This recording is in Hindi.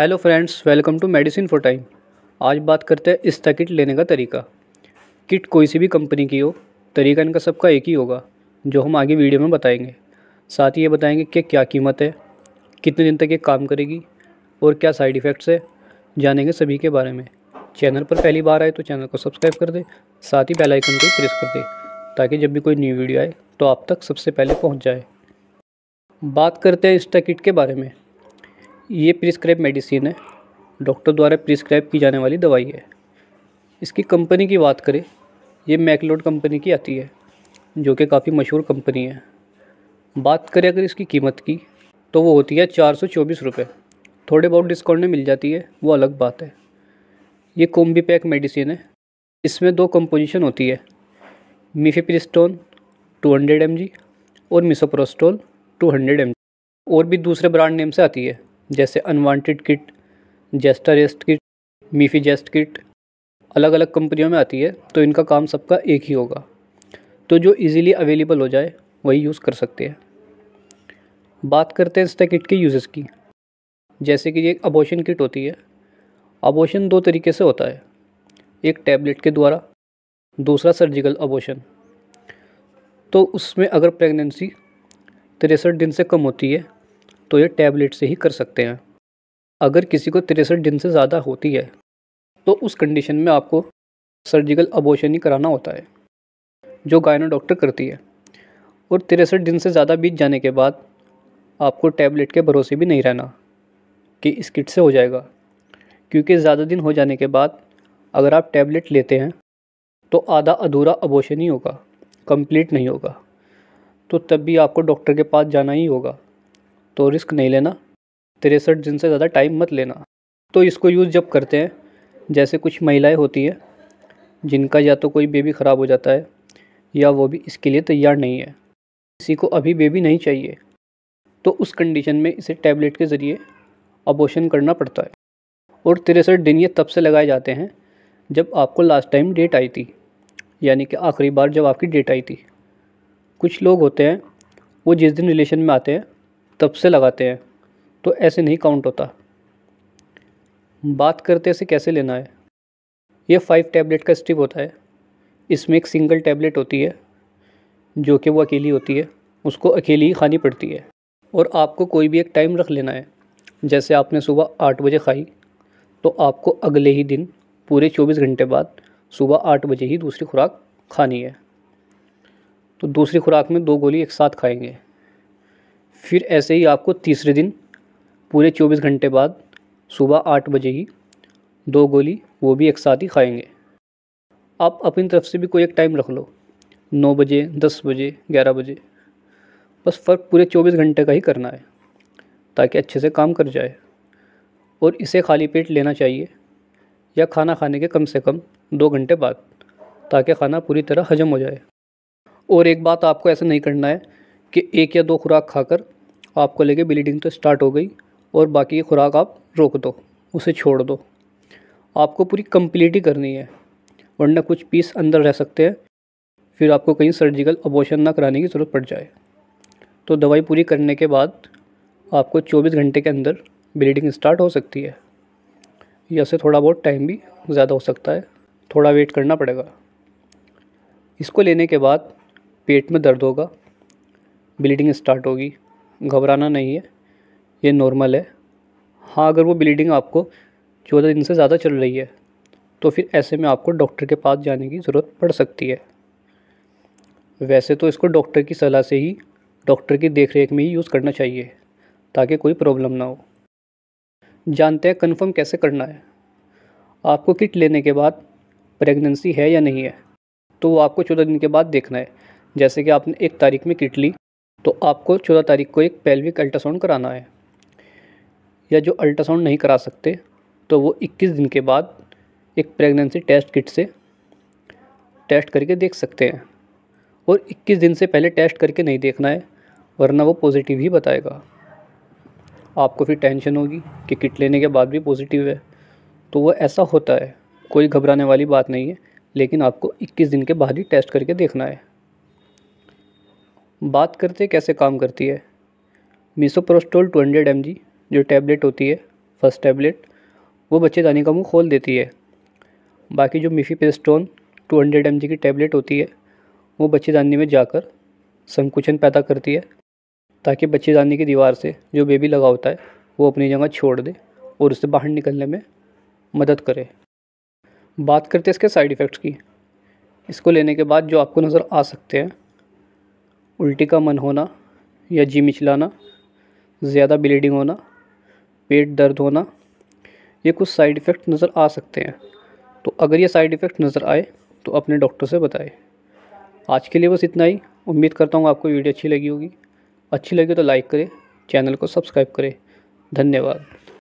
hello friends welcome to medicine for time आज बात करते हैं इस्ता किट लेने का तरीका किट कोई सी भी कंपनी की हो तरीका इनका सबका एक ही होगा जो हम आगे वीडियो में बताएंगे साथ ही ये बताएंगे कि क्या कीमत है कितने दिन तक ये काम करेगी और क्या साइड इफ़ेक्ट्स है जानेंगे सभी के बारे में चैनल पर पहली बार आए तो चैनल को सब्सक्राइब कर दे साथ ही बेल आइकन को प्रेस कर दे ताकि जब भी कोई न्यू वीडियो आए तो आप तक सबसे पहले पहुँच जाए बात करते हैं इंस्टा किट के बारे में ये प्रिस्क्राइब मेडिसिन है डॉक्टर द्वारा प्रिस्क्राइब की जाने वाली दवाई है इसकी कंपनी की बात करें ये मैकलोड कंपनी की आती है जो कि काफ़ी मशहूर कंपनी है बात करें अगर इसकी कीमत की तो वो होती है चार सौ चौबीस रुपये थोड़े बहुत डिस्काउंट में मिल जाती है वो अलग बात है ये कोम्बी पैक मेडिसिन है इसमें दो कंपोजिशन होती है mifepristone two hundred M G और misoprostol two hundred M G और भी दूसरे ब्रांड नेम से आती है जैसे अनवांटेड किट जेस्टारेस्ट किट मीफी जेस्ट किट अलग अलग कंपनियों में आती है तो इनका काम सबका एक ही होगा तो जो इजीली अवेलेबल हो जाए वही यूज़ कर सकते हैं बात करते हैं इस किट के यूजेस की जैसे कि ये अबोशन किट होती है अबोशन दो तरीके से होता है एक टैबलेट के द्वारा दूसरा सर्जिकल अबोशन तो उसमें अगर प्रेगनेंसी तिरसठ दिन से कम होती है तो ये टैबलेट से ही कर सकते हैं अगर किसी को तिरसठ दिन से ज़्यादा होती है तो उस कंडीशन में आपको सर्जिकल अबोशन ही कराना होता है जो गायनो डॉक्टर करती है और तिरसठ दिन से ज़्यादा बीत जाने के बाद आपको टैबलेट के भरोसे भी नहीं रहना कि इस किट से हो जाएगा क्योंकि ज़्यादा दिन हो जाने के बाद अगर आप टैबलेट लेते हैं तो आधा अधूरा अबोशन ही होगा कंप्लीट नहीं होगा तो तब भी आपको डॉक्टर के पास जाना ही होगा तो रिस्क नहीं लेना तिरसठ दिन से ज़्यादा टाइम मत लेना तो इसको यूज़ जब करते हैं जैसे कुछ महिलाएं होती हैं जिनका या तो कोई बेबी ख़राब हो जाता है या वो भी इसके लिए तैयार नहीं है किसी को अभी बेबी नहीं चाहिए तो उस कंडीशन में इसे टैबलेट के ज़रिए अबोशन करना पड़ता है और तिरसठ दिन ये तब से लगाए जाते हैं जब आपको लास्ट टाइम डेट आई थी यानी कि आखिरी बार जब आपकी डेट आई थी कुछ लोग होते हैं वो जिस दिन रिलेशन में आते हैं तब से लगाते हैं तो ऐसे नहीं काउंट होता बात करते से कैसे लेना है ये फाइव टैबलेट का स्ट्रिप होता है इसमें एक सिंगल टैबलेट होती है जो कि वो अकेली होती है उसको अकेली ही खानी पड़ती है और आपको कोई भी एक टाइम रख लेना है जैसे आपने सुबह आठ बजे खाई तो आपको अगले ही दिन पूरे चौबीस घंटे बाद सुबह आठ बजे ही दूसरी खुराक खानी है तो दूसरी खुराक में दो गोली एक साथ खाएंगे फिर ऐसे ही आपको तीसरे दिन पूरे चौबीस घंटे बाद सुबह आठ बजे ही दो गोली वो भी एक साथ ही खाएंगे आप अपनी तरफ से भी कोई एक टाइम रख लो नौ बजे दस बजे ग्यारह बजे बस फ़र्क पूरे चौबीस घंटे का ही करना है ताकि अच्छे से काम कर जाए और इसे खाली पेट लेना चाहिए या खाना खाने के कम से कम दो घंटे बाद ताकि खाना पूरी तरह हजम हो जाए और एक बात आपको ऐसा नहीं करना है कि एक या दो खुराक खाकर आपको लेके ब्लीडिंग तो स्टार्ट हो गई और बाकी खुराक आप रोक दो उसे छोड़ दो आपको पूरी कंप्लीट ही करनी है वरना कुछ पीस अंदर रह सकते हैं फिर आपको कहीं सर्जिकल अबोशन ना कराने की ज़रूरत पड़ जाए तो दवाई पूरी करने के बाद आपको 24 घंटे के अंदर ब्लीडिंग स्टार्ट हो सकती है या से थोड़ा बहुत टाइम भी ज़्यादा हो सकता है थोड़ा वेट करना पड़ेगा इसको लेने के बाद पेट में दर्द होगा ब्लीडिंग स्टार्ट होगी घबराना नहीं है ये नॉर्मल है हाँ अगर वो ब्लीडिंग आपको चौदह दिन से ज़्यादा चल रही है तो फिर ऐसे में आपको डॉक्टर के पास जाने की ज़रूरत पड़ सकती है वैसे तो इसको डॉक्टर की सलाह से ही डॉक्टर की देख में ही यूज़ करना चाहिए ताकि कोई प्रॉब्लम ना हो जानते हैं कन्फर्म कैसे करना है आपको किट लेने के बाद प्रेगनेंसी है या नहीं है तो वो आपको चौदह दिन के बाद देखना है जैसे कि आपने एक तारीख में किट ली तो आपको चौदह तारीख को एक पेल्विक अल्ट्रासाउंड कराना है या जो अल्ट्रासाउंड नहीं करा सकते तो वो 21 दिन के बाद एक प्रेगनेंसी टेस्ट किट से टेस्ट करके देख सकते हैं और 21 दिन से पहले टेस्ट करके नहीं देखना है वरना वो पॉजिटिव ही बताएगा आपको फिर टेंशन होगी कि किट लेने के बाद भी पॉजिटिव है तो वो ऐसा होता है कोई घबराने वाली बात नहीं है लेकिन आपको 21 दिन के बाद ही टेस्ट करके देखना है बात करते कैसे काम करती है मिसोप्रोस्टोल 200 हंड्रेड जो टैबलेट होती है फर्स्ट टैबलेट वो बच्चेदानी का मुंह खोल देती है बाकी जो मिफीपेस्टोन 200 हंड्रेड की टैबलेट होती है वो बच्चेदानी में जाकर संकुचन पैदा करती है ताकि बच्चेदानी की दीवार से जो बेबी लगा होता है वो अपनी जगह छोड़ दे और उससे बाहर निकलने में मदद करे बात करते हैं इसके साइड इफ़ेक्ट्स की इसको लेने के बाद जो आपको नज़र आ सकते हैं उल्टी का मन होना या जी मिचलाना ज़्यादा ब्लीडिंग होना पेट दर्द होना ये कुछ साइड इफ़ेक्ट नज़र आ सकते हैं तो अगर ये साइड इफ़ेक्ट नज़र आए तो अपने डॉक्टर से बताएं आज के लिए बस इतना ही उम्मीद करता हूँ आपको वीडियो अच्छी लगी होगी अच्छी लगी तो लाइक करें चैनल को सब्सक्राइब करें धन्यवाद